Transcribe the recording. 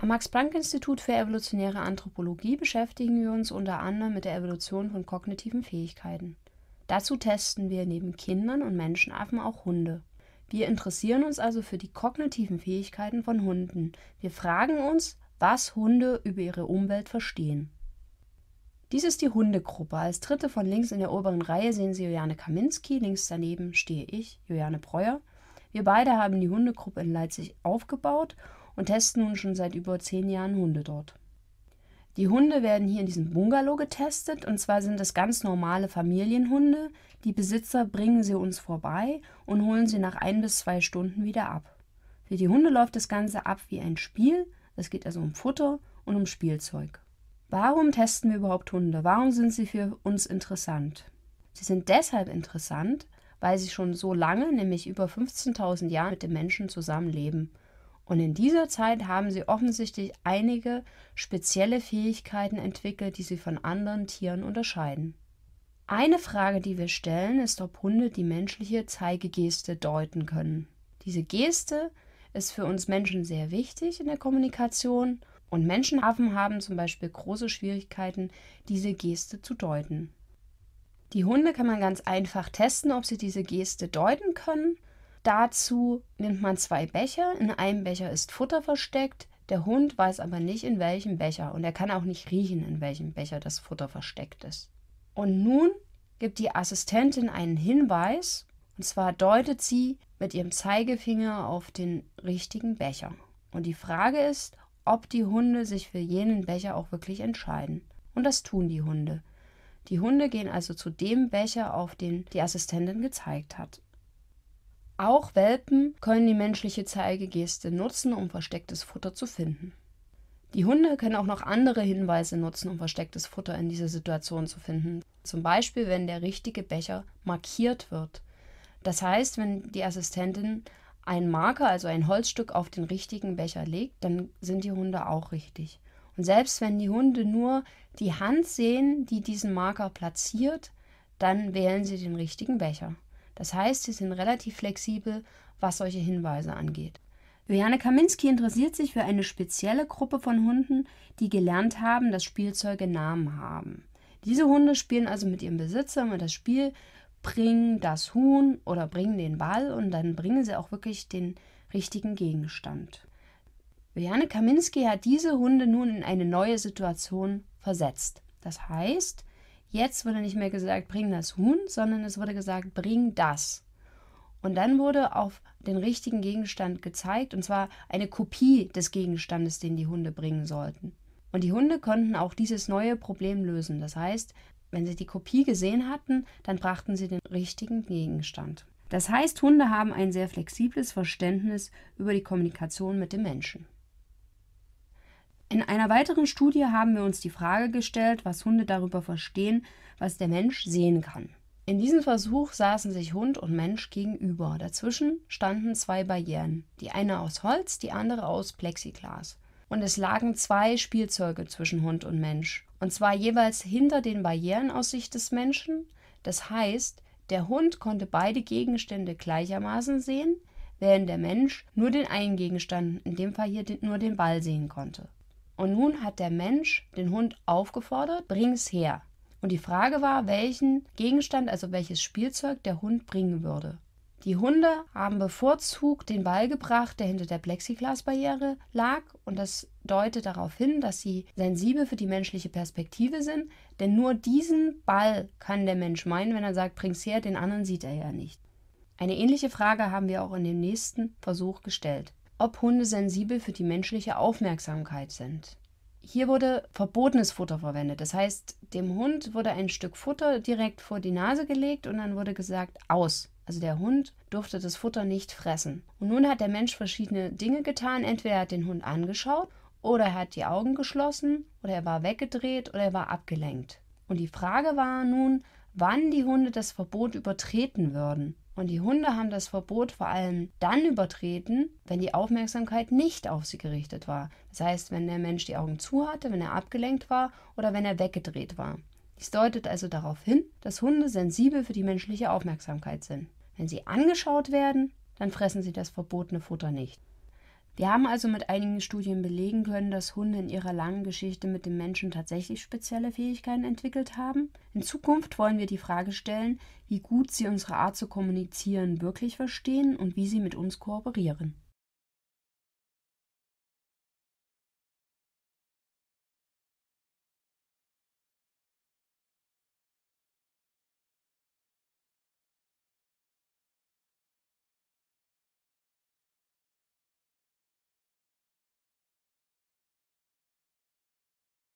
Am Max-Planck-Institut für evolutionäre Anthropologie beschäftigen wir uns unter anderem mit der Evolution von kognitiven Fähigkeiten. Dazu testen wir neben Kindern und Menschenaffen auch Hunde. Wir interessieren uns also für die kognitiven Fähigkeiten von Hunden. Wir fragen uns, was Hunde über ihre Umwelt verstehen. Dies ist die Hundegruppe. Als dritte von links in der oberen Reihe sehen Sie Juliane Kaminski, links daneben stehe ich, Juliane Breuer. Wir beide haben die Hundegruppe in Leipzig aufgebaut und testen nun schon seit über zehn Jahren Hunde dort. Die Hunde werden hier in diesem Bungalow getestet und zwar sind es ganz normale Familienhunde. Die Besitzer bringen sie uns vorbei und holen sie nach ein bis zwei Stunden wieder ab. Für die Hunde läuft das Ganze ab wie ein Spiel. Es geht also um Futter und um Spielzeug. Warum testen wir überhaupt Hunde? Warum sind sie für uns interessant? Sie sind deshalb interessant, weil sie schon so lange, nämlich über 15.000 Jahre, mit den Menschen zusammenleben. Und in dieser Zeit haben sie offensichtlich einige spezielle Fähigkeiten entwickelt, die sie von anderen Tieren unterscheiden. Eine Frage, die wir stellen, ist, ob Hunde die menschliche Zeigegeste deuten können. Diese Geste ist für uns Menschen sehr wichtig in der Kommunikation und Menschenaffen haben zum Beispiel große Schwierigkeiten, diese Geste zu deuten. Die Hunde kann man ganz einfach testen, ob sie diese Geste deuten können. Dazu nimmt man zwei Becher. In einem Becher ist Futter versteckt. Der Hund weiß aber nicht, in welchem Becher. Und er kann auch nicht riechen, in welchem Becher das Futter versteckt ist. Und nun gibt die Assistentin einen Hinweis. Und zwar deutet sie mit ihrem Zeigefinger auf den richtigen Becher. Und die Frage ist, ob die Hunde sich für jenen Becher auch wirklich entscheiden. Und das tun die Hunde. Die Hunde gehen also zu dem Becher, auf den die Assistentin gezeigt hat. Auch Welpen können die menschliche Zeigegeste nutzen, um verstecktes Futter zu finden. Die Hunde können auch noch andere Hinweise nutzen, um verstecktes Futter in dieser Situation zu finden. Zum Beispiel, wenn der richtige Becher markiert wird. Das heißt, wenn die Assistentin einen Marker, also ein Holzstück, auf den richtigen Becher legt, dann sind die Hunde auch richtig. Und selbst wenn die Hunde nur die Hand sehen, die diesen Marker platziert, dann wählen sie den richtigen Becher. Das heißt, sie sind relativ flexibel, was solche Hinweise angeht. Juliane Kaminski interessiert sich für eine spezielle Gruppe von Hunden, die gelernt haben, dass Spielzeuge Namen haben. Diese Hunde spielen also mit ihrem Besitzer immer das Spiel, bringen das Huhn oder bringen den Ball und dann bringen sie auch wirklich den richtigen Gegenstand. Juliane Kaminski hat diese Hunde nun in eine neue Situation versetzt. Das heißt, jetzt wurde nicht mehr gesagt, bring das Huhn, sondern es wurde gesagt, bring das. Und dann wurde auf den richtigen Gegenstand gezeigt, und zwar eine Kopie des Gegenstandes, den die Hunde bringen sollten. Und die Hunde konnten auch dieses neue Problem lösen. Das heißt, wenn sie die Kopie gesehen hatten, dann brachten sie den richtigen Gegenstand. Das heißt, Hunde haben ein sehr flexibles Verständnis über die Kommunikation mit dem Menschen. In einer weiteren Studie haben wir uns die Frage gestellt, was Hunde darüber verstehen, was der Mensch sehen kann. In diesem Versuch saßen sich Hund und Mensch gegenüber. Dazwischen standen zwei Barrieren, die eine aus Holz, die andere aus Plexiglas. Und es lagen zwei Spielzeuge zwischen Hund und Mensch. Und zwar jeweils hinter den Barrieren aus Sicht des Menschen. Das heißt, der Hund konnte beide Gegenstände gleichermaßen sehen, während der Mensch nur den einen Gegenstand, in dem Fall hier nur den Ball sehen konnte. Und nun hat der Mensch den Hund aufgefordert, bring's her. Und die Frage war, welchen Gegenstand, also welches Spielzeug der Hund bringen würde. Die Hunde haben bevorzugt den Ball gebracht, der hinter der Plexiglasbarriere lag, und das deutet darauf hin, dass sie sensibel für die menschliche Perspektive sind, denn nur diesen Ball kann der Mensch meinen, wenn er sagt, bring's her, den anderen sieht er ja nicht. Eine ähnliche Frage haben wir auch in dem nächsten Versuch gestellt ob Hunde sensibel für die menschliche Aufmerksamkeit sind. Hier wurde verbotenes Futter verwendet. Das heißt, dem Hund wurde ein Stück Futter direkt vor die Nase gelegt und dann wurde gesagt, aus. Also der Hund durfte das Futter nicht fressen. Und nun hat der Mensch verschiedene Dinge getan. Entweder er hat den Hund angeschaut oder er hat die Augen geschlossen oder er war weggedreht oder er war abgelenkt. Und die Frage war nun, wann die Hunde das Verbot übertreten würden. Und die Hunde haben das Verbot vor allem dann übertreten, wenn die Aufmerksamkeit nicht auf sie gerichtet war. Das heißt, wenn der Mensch die Augen zu hatte, wenn er abgelenkt war oder wenn er weggedreht war. Dies deutet also darauf hin, dass Hunde sensibel für die menschliche Aufmerksamkeit sind. Wenn sie angeschaut werden, dann fressen sie das verbotene Futter nicht. Wir haben also mit einigen Studien belegen können, dass Hunde in ihrer langen Geschichte mit dem Menschen tatsächlich spezielle Fähigkeiten entwickelt haben. In Zukunft wollen wir die Frage stellen, wie gut sie unsere Art zu kommunizieren wirklich verstehen und wie sie mit uns kooperieren.